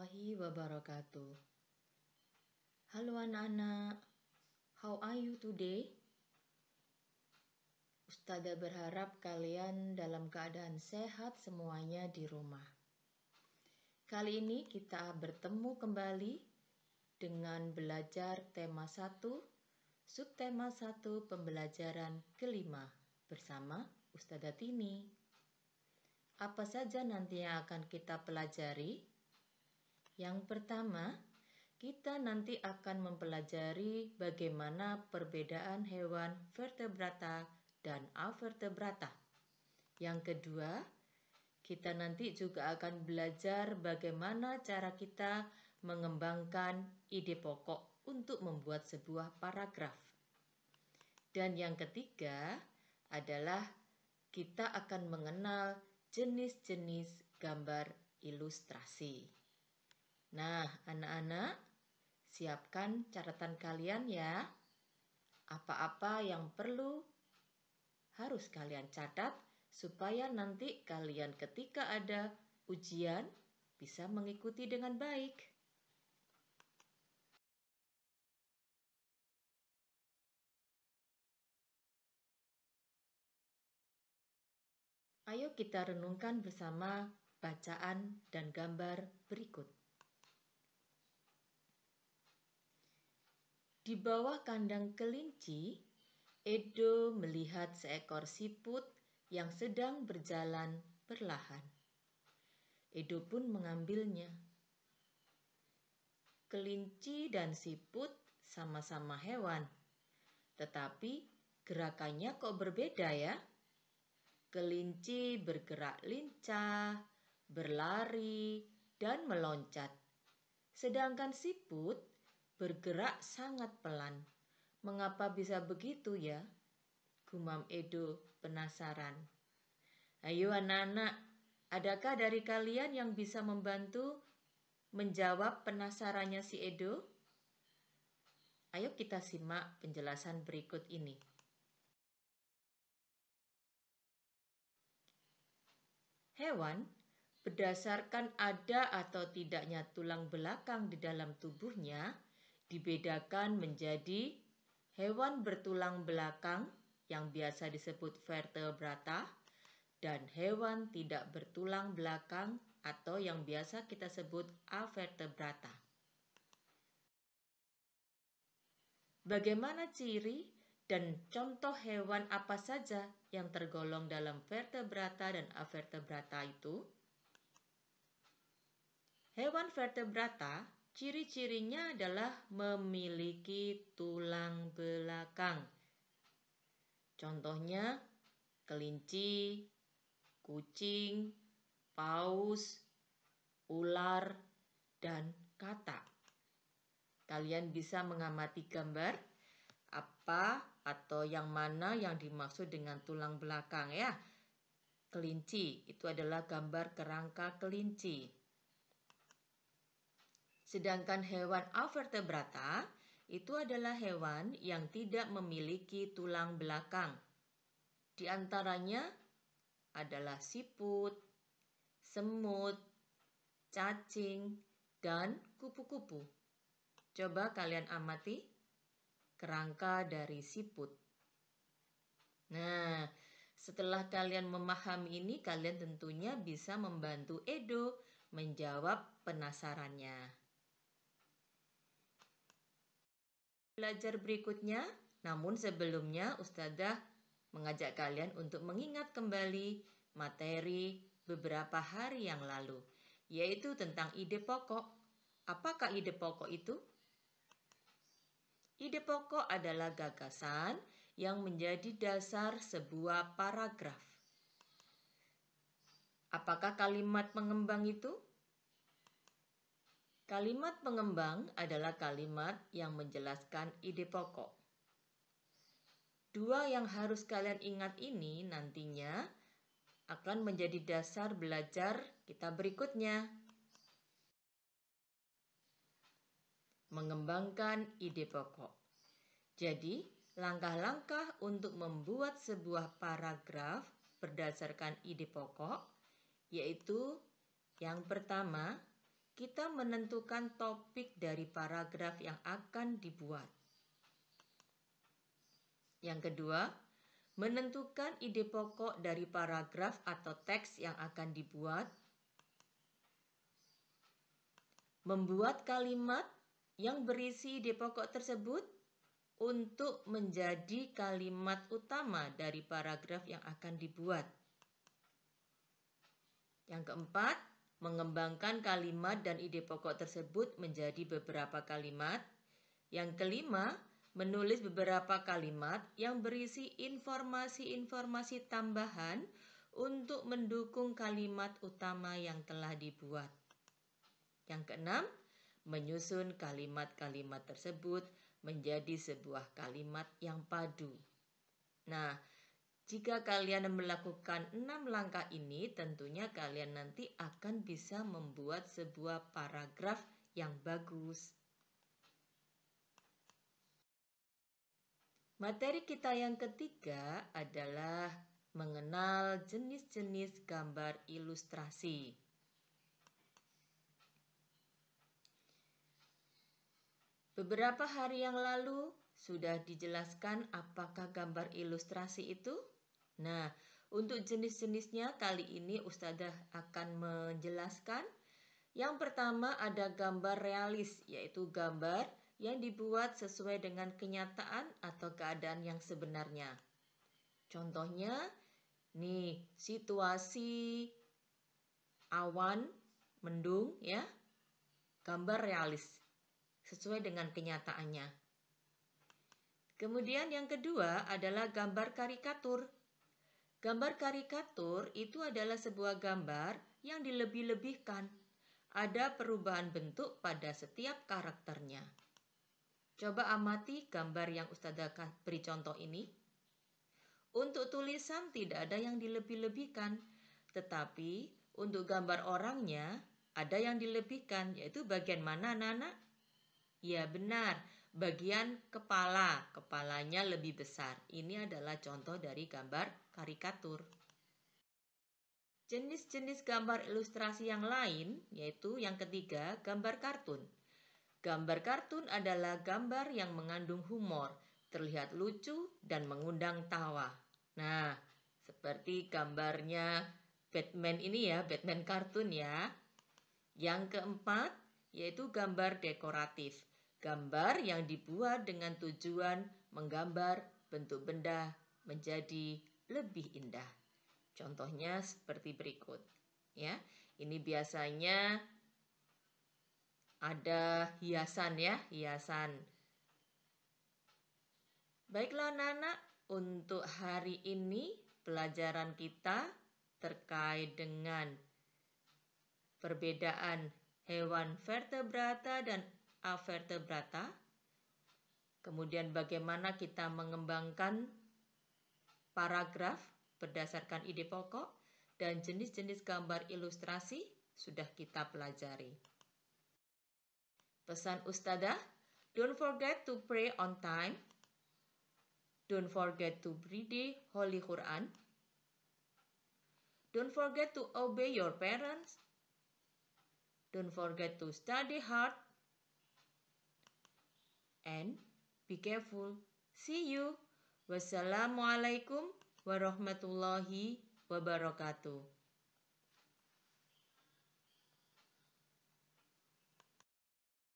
warahmatullahi wabarakatuh. Halo anak-anak, how are you today? Ustada berharap kalian dalam keadaan sehat semuanya di rumah. Kali ini kita bertemu kembali dengan belajar tema 1, subtema 1 pembelajaran kelima bersama Ustada Tini. Apa saja nantinya akan kita pelajari? Yang pertama, kita nanti akan mempelajari bagaimana perbedaan hewan vertebrata dan avertebrata. Yang kedua, kita nanti juga akan belajar bagaimana cara kita mengembangkan ide pokok untuk membuat sebuah paragraf. Dan yang ketiga adalah kita akan mengenal jenis-jenis gambar ilustrasi. Nah, anak-anak, siapkan catatan kalian ya. Apa-apa yang perlu harus kalian catat supaya nanti kalian ketika ada ujian bisa mengikuti dengan baik. Ayo kita renungkan bersama bacaan dan gambar berikut. Di bawah kandang kelinci, Edo melihat seekor siput yang sedang berjalan perlahan. Edo pun mengambilnya. Kelinci dan siput sama-sama hewan, tetapi gerakannya kok berbeda ya? Kelinci bergerak lincah, berlari, dan meloncat. Sedangkan siput bergerak sangat pelan. Mengapa bisa begitu ya? Gumam Edo penasaran. Ayo anak-anak, adakah dari kalian yang bisa membantu menjawab penasarannya si Edo? Ayo kita simak penjelasan berikut ini. Hewan, berdasarkan ada atau tidaknya tulang belakang di dalam tubuhnya, dibedakan menjadi hewan bertulang belakang yang biasa disebut vertebrata dan hewan tidak bertulang belakang atau yang biasa kita sebut avertebrata. Bagaimana ciri dan contoh hewan apa saja yang tergolong dalam vertebrata dan avertebrata itu? Hewan vertebrata Ciri-cirinya adalah memiliki tulang belakang. Contohnya kelinci, kucing, paus, ular, dan katak. Kalian bisa mengamati gambar apa atau yang mana yang dimaksud dengan tulang belakang ya. Kelinci itu adalah gambar kerangka kelinci. Sedangkan hewan avertebrata itu adalah hewan yang tidak memiliki tulang belakang. Di antaranya adalah siput, semut, cacing, dan kupu-kupu. Coba kalian amati kerangka dari siput. Nah, setelah kalian memahami ini, kalian tentunya bisa membantu Edo menjawab penasarannya. belajar berikutnya. Namun sebelumnya Ustazah mengajak kalian untuk mengingat kembali materi beberapa hari yang lalu, yaitu tentang ide pokok. Apakah ide pokok itu? Ide pokok adalah gagasan yang menjadi dasar sebuah paragraf. Apakah kalimat pengembang itu? Kalimat pengembang adalah kalimat yang menjelaskan ide pokok. Dua yang harus kalian ingat ini nantinya akan menjadi dasar belajar kita berikutnya. Mengembangkan ide pokok. Jadi, langkah-langkah untuk membuat sebuah paragraf berdasarkan ide pokok yaitu yang pertama, kita menentukan topik dari paragraf yang akan dibuat. Yang kedua, menentukan ide pokok dari paragraf atau teks yang akan dibuat. Membuat kalimat yang berisi ide pokok tersebut untuk menjadi kalimat utama dari paragraf yang akan dibuat. Yang keempat, mengembangkan kalimat dan ide pokok tersebut menjadi beberapa kalimat. Yang kelima, menulis beberapa kalimat yang berisi informasi-informasi tambahan untuk mendukung kalimat utama yang telah dibuat. Yang keenam, menyusun kalimat-kalimat tersebut menjadi sebuah kalimat yang padu. Nah, jika kalian melakukan enam langkah ini, tentunya kalian nanti akan bisa membuat sebuah paragraf yang bagus. Materi kita yang ketiga adalah mengenal jenis-jenis gambar ilustrasi. Beberapa hari yang lalu sudah dijelaskan apakah gambar ilustrasi itu. Nah, untuk jenis-jenisnya kali ini Ustazah akan menjelaskan. Yang pertama ada gambar realis, yaitu gambar yang dibuat sesuai dengan kenyataan atau keadaan yang sebenarnya. Contohnya, nih situasi awan mendung ya. Gambar realis sesuai dengan kenyataannya. Kemudian yang kedua adalah gambar karikatur Gambar karikatur itu adalah sebuah gambar yang dilebih-lebihkan. Ada perubahan bentuk pada setiap karakternya. Coba amati gambar yang Ustazah beri contoh ini. Untuk tulisan tidak ada yang dilebih-lebihkan, tetapi untuk gambar orangnya ada yang dilebihkan, yaitu bagian mana, Nana? Ya benar, bagian kepala kepalanya lebih besar. Ini adalah contoh dari gambar karikatur. Jenis-jenis gambar ilustrasi yang lain, yaitu yang ketiga, gambar kartun. Gambar kartun adalah gambar yang mengandung humor, terlihat lucu, dan mengundang tawa. Nah, seperti gambarnya Batman ini ya, Batman kartun ya. Yang keempat, yaitu gambar dekoratif. Gambar yang dibuat dengan tujuan menggambar bentuk benda menjadi lebih indah. Contohnya seperti berikut. Ya, ini biasanya ada hiasan ya, hiasan. Baiklah anak-anak, untuk hari ini pelajaran kita terkait dengan perbedaan hewan vertebrata dan avertebrata Kemudian bagaimana kita mengembangkan paragraf berdasarkan ide pokok dan jenis-jenis gambar ilustrasi sudah kita pelajari. Pesan Ustadzah, don't forget to pray on time. Don't forget to read the Holy Quran. Don't forget to obey your parents. Don't forget to study hard. And Be careful. See you. Wassalamualaikum warahmatullahi wabarakatuh.